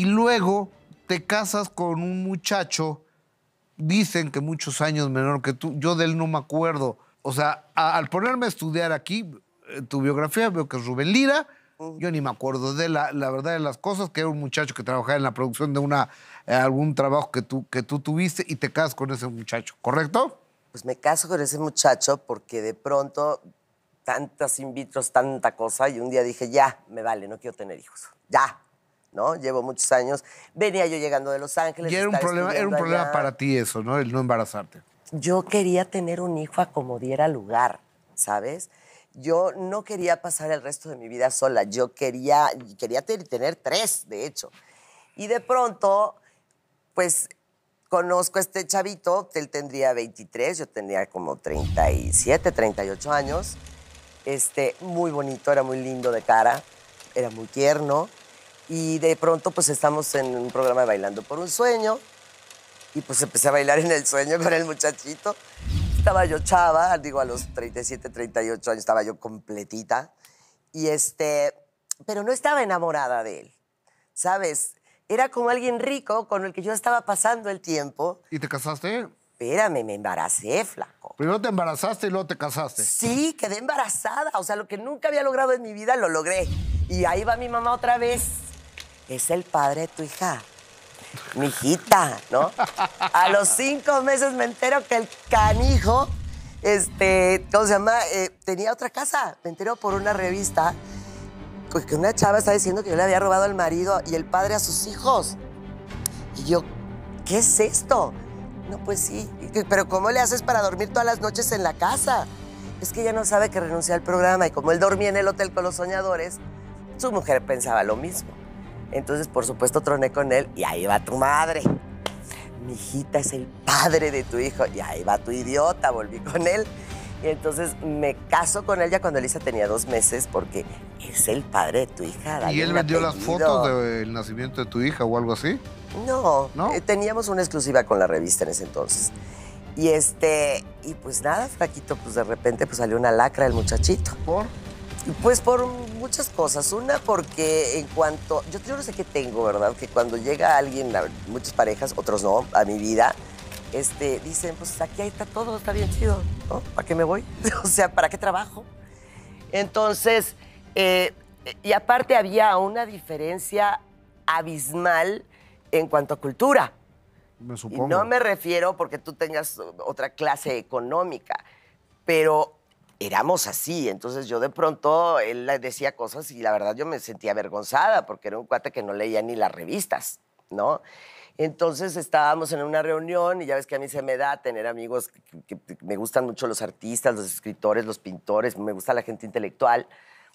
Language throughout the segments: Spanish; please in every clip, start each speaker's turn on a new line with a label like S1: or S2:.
S1: y luego te casas con un muchacho, dicen que muchos años menor que tú, yo de él no me acuerdo. O sea, al ponerme a estudiar aquí eh, tu biografía, veo que es Rubén Lira, yo ni me acuerdo de la, la, verdad de las cosas, que era un muchacho que trabajaba en la producción de una, eh, algún trabajo que tú, que tú tuviste y te casas con ese muchacho, ¿correcto?
S2: Pues me caso con ese muchacho porque de pronto tantas invitros, tanta cosa, y un día dije, ya, me vale, no quiero tener hijos, ya, Llevo muchos años. Venía yo llegando de Los Ángeles. Y era un problema, era un problema para ti eso, ¿no? El no embarazarte. Yo quería tener un hijo a como diera lugar, ¿sabes? Yo no quería pasar el resto de mi vida sola. Yo quería, quería tener tres, de hecho. Y de pronto, pues conozco a este chavito, él tendría 23, yo tenía como 37, 38 años. Este, muy bonito, era muy lindo de cara, era muy tierno. Y de pronto, pues estamos en un programa de Bailando por un Sueño. Y pues empecé a bailar en el sueño con el muchachito. Estaba yo chava, digo, a los 37, 38 años estaba yo completita. Y este, pero no estaba enamorada de él, ¿sabes? Era como alguien rico con el que yo estaba pasando el tiempo. ¿Y te casaste? Espérame, me embaracé, flaco. Primero te embarazaste y luego te casaste. Sí, quedé embarazada. O sea, lo que nunca había logrado en mi vida lo logré. Y ahí va mi mamá otra vez es el padre de tu hija. Mi hijita, ¿no? A los cinco meses me entero que el canijo, este, ¿cómo se llama? Eh, tenía otra casa. Me entero por una revista pues, que una chava está diciendo que yo le había robado al marido y el padre a sus hijos. Y yo, ¿qué es esto? No, pues sí, pero ¿cómo le haces para dormir todas las noches en la casa? Es que ella no sabe que renuncié al programa y como él dormía en el hotel con los soñadores, su mujer pensaba lo mismo. Entonces, por supuesto, troné con él y ahí va tu madre. Mi hijita es el padre de tu hijo y ahí va tu idiota, volví con él. Y entonces me caso con él ya cuando Elisa tenía dos meses porque es el padre de tu hija. ¿Y él vendió dio las fotos del nacimiento de tu hija o algo así? No, no, eh, teníamos una exclusiva con la revista en ese entonces. Y este, y pues nada, flaquito, pues de repente pues salió una lacra del muchachito. ¿Por? Pues por muchas cosas. Una, porque en cuanto. Yo, no sé qué tengo, ¿verdad? Que cuando llega alguien, muchas parejas, otros no, a mi vida, este, dicen, pues aquí ahí está todo, está bien chido, ¿Para qué me voy? o sea, ¿para qué trabajo? Entonces, eh, y aparte había una diferencia abismal en cuanto a cultura. Me supongo. Y no me refiero porque tú tengas otra clase económica, pero éramos así. Entonces yo de pronto, él decía cosas y la verdad yo me sentía avergonzada porque era un cuate que no leía ni las revistas, ¿no? Entonces estábamos en una reunión y ya ves que a mí se me da tener amigos que, me gustan mucho los artistas, los escritores, los pintores, me gusta la gente intelectual.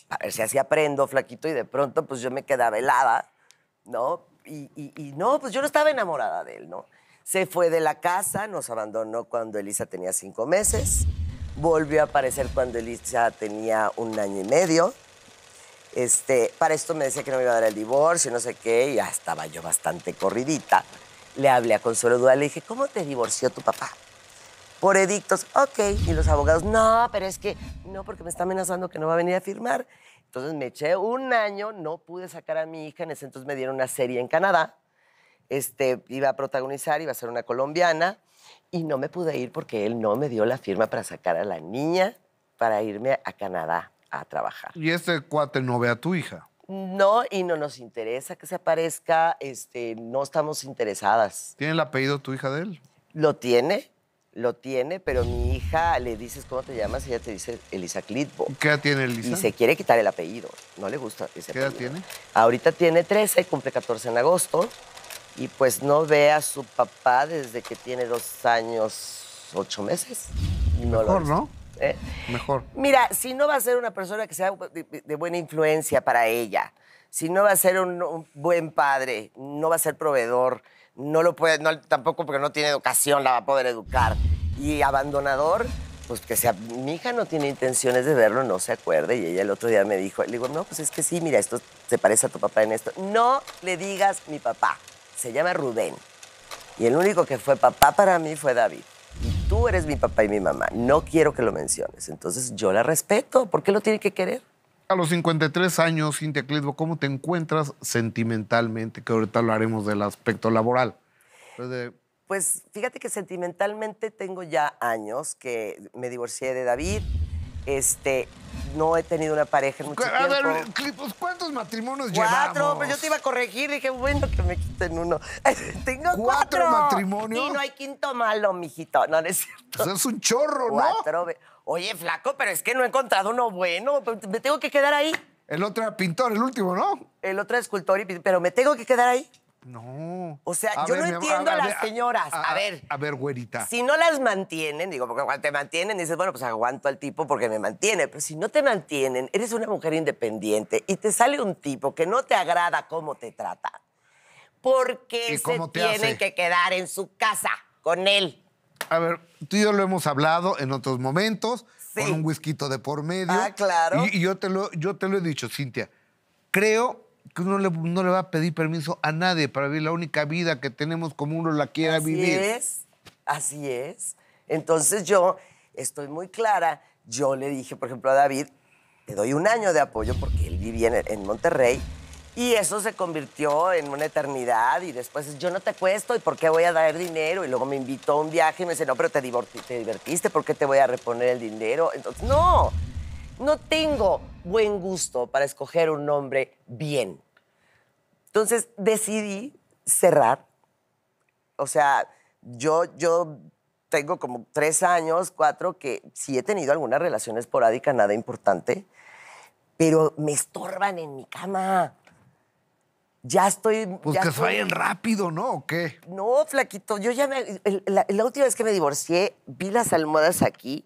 S2: A ver si así aprendo, flaquito, y de pronto pues yo me quedaba helada, ¿no? Y, y no, pues yo no estaba enamorada de él, ¿no? Se fue de la casa, nos abandonó cuando Elisa tenía cinco meses volvió a aparecer cuando Elisa tenía un año y medio. Este, para esto me decía que no me iba a dar el divorcio, no sé qué, y ya estaba yo bastante corridita. Le hablé a Consuelo y le dije, ¿cómo te divorció tu papá? Por edictos, ok. Y los abogados, no, pero es que no, porque me está amenazando que no va a venir a firmar. Entonces me eché un año, no pude sacar a mi hija, en ese entonces me dieron una serie en Canadá. Este, iba a protagonizar, iba a ser una colombiana y no me pude ir porque él no me dio la firma para sacar a la niña para irme a Canadá a trabajar.
S1: ¿Y este cuate no ve a tu hija?
S2: No, y no nos interesa que se aparezca, este, no estamos interesadas.
S1: ¿Tiene el apellido tu hija de él?
S2: Lo tiene, lo tiene, pero mi hija le dices cómo te llamas y ella te dice Elisa Clitbo.
S1: ¿Qué edad tiene Elisa? Y se quiere
S2: quitar el apellido, no le gusta ese ¿Qué edad tiene? Ahorita tiene 13, cumple 14 en agosto y pues no ve a su papá desde que tiene dos años, ocho meses. Mejor, ¿no? ¿eh? Mejor. Mira, si no va a ser una persona que sea de, buena influencia para ella, si no va a ser un, buen padre, no va a ser proveedor, no lo puede, tampoco porque no tiene educación la va a poder educar, y abandonador, pues que sea, mi hija no tiene intenciones de verlo, no se acuerde. Y ella el otro día me dijo, le digo, no, pues es que sí, mira, esto se parece a tu papá en esto. No le digas mi papá se llama Rubén. Y el único que fue papá para mí fue David. Y tú eres mi papá y mi mamá. No quiero que lo menciones. Entonces yo la respeto. ¿Por qué lo tiene que querer?
S1: A los 53 años, Cintia Clitbo, ¿cómo te encuentras sentimentalmente? Que ahorita hablaremos del aspecto laboral.
S2: Pues, pues fíjate que sentimentalmente tengo ya años que me divorcié de David este, no he tenido una pareja en pues, mucho tiempo. A ver, pues, ¿cuántos matrimonios cuatro, llevamos? Cuatro, pues, pero yo te iba a corregir. Dije, bueno, que me quiten uno. Tengo cuatro. ¿Cuatro matrimonios? Y no hay quinto malo, mijito. No, no es cierto. es un chorro, ¿no? cuatro. Oye, flaco, pero es que no he encontrado uno bueno. Me tengo que quedar ahí. El otro era pintor, el último, ¿no? El otro era escultor, y... pero me tengo que quedar ahí. No. O sea, yo no entiendo a, las señoras. A, ver.
S1: A ver, güerita.
S2: Si no las mantienen, digo, porque cuando te mantienen dices, bueno, pues aguanto al tipo porque me mantiene. Pero si no te mantienen, eres una mujer independiente y te sale un tipo que no te agrada cómo te trata, porque qué se tienen que quedar en su casa con él? A ver,
S1: tú y yo lo hemos hablado en otros momentos, con un whisky de por medio. Ah, claro. Y, yo, te lo, yo te lo he dicho, Cintia. Creo que uno no le va a pedir permiso a nadie para vivir la única vida que tenemos como uno la quiera vivir. Así
S2: es, así es. Entonces yo estoy muy clara. Yo le dije, por ejemplo, a David, te doy un año de apoyo porque él vivía en, Monterrey. Y eso se convirtió en una eternidad y después yo no te cuesto y por qué voy a dar dinero. Y luego me invitó a un viaje y me dice, no, pero te, te divertiste, ¿por qué te voy a reponer el dinero? Entonces, no, no tengo buen gusto para escoger un nombre bien. Entonces decidí cerrar. O sea, yo, yo tengo como tres años, cuatro, que sí he tenido alguna relación esporádica, nada importante, pero me estorban en mi cama. Ya estoy. Pues ya fallen rápido, ¿no? ¿O qué? No, flaquito. Yo ya la, última vez que me divorcié, vi las almohadas aquí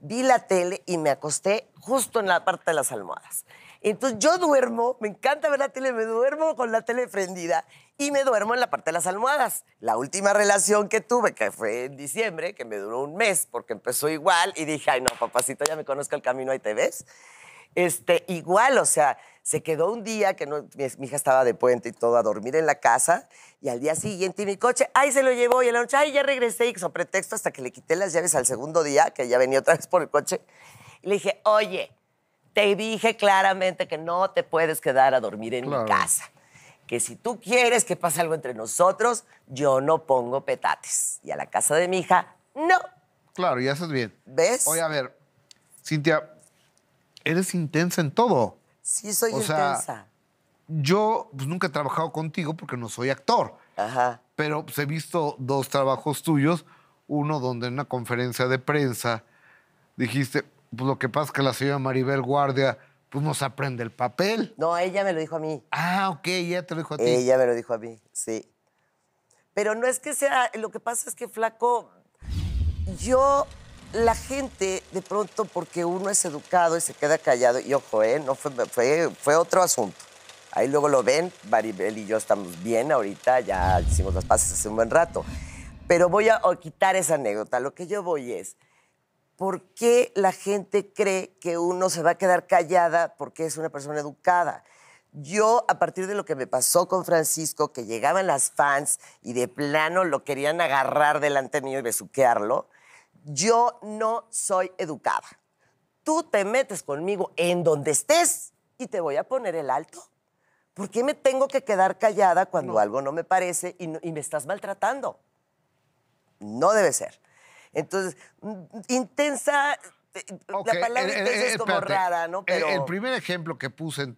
S2: vi la tele y me acosté justo en la parte de las almohadas. Entonces yo duermo, me encanta ver la tele, me duermo con la tele prendida y me duermo en la parte de las almohadas. La última relación que tuve, que fue en diciembre, que me duró un mes porque empezó igual y dije, ay no, papacito, ya me conozco el camino, ahí te ves. Este, igual, o sea, se quedó un día que mi, hija estaba de puente y todo a dormir en la casa y al día siguiente mi coche, ahí se lo llevó y a la noche, ahí ya regresé y con pretexto hasta que le quité las llaves al segundo día, que ya venía otra vez por el coche. Y le dije, oye, te dije claramente que no te puedes quedar a dormir en mi casa. Que si tú quieres que pase algo entre nosotros, yo no pongo petates. Y a la casa de mi hija, no.
S1: Claro, ya haces bien. ¿Ves? Oye, a ver, Cintia, eres intensa en todo.
S2: Sí, soy intensa.
S1: Yo pues, nunca he trabajado contigo porque no soy actor. Ajá. Pero pues, he visto dos trabajos tuyos. Uno donde en una conferencia de prensa dijiste, pues lo que pasa es que la señora Maribel Guardia
S2: pues nos aprende el papel. No, ella me lo dijo a mí. Ah, ok, ella te lo dijo a ti. Ella me lo dijo a mí, sí. Pero no es que sea, lo que pasa es que flaco, yo la gente, de pronto, porque uno es educado y se queda callado, y ojo, ¿eh? no fue, fue otro asunto. Ahí luego lo ven, Maribel y yo estamos bien ahorita, ya hicimos las pases hace un buen rato. Pero voy a quitar esa anécdota. Lo que yo voy es, ¿por qué la gente cree que uno se va a quedar callada porque es una persona educada? Yo, a partir de lo que me pasó con Francisco, que llegaban las fans y de plano lo querían agarrar delante mío y besuquearlo, yo no soy educada. Tú te metes conmigo en donde estés y te voy a poner el alto. ¿Por qué me tengo que quedar callada cuando algo no me parece y, me estás maltratando? No debe ser. Entonces, mm, intensa, eh, la palabra eh, eh, intensa es como rara, ¿no? Pero... el
S1: primer ejemplo que puse entonces...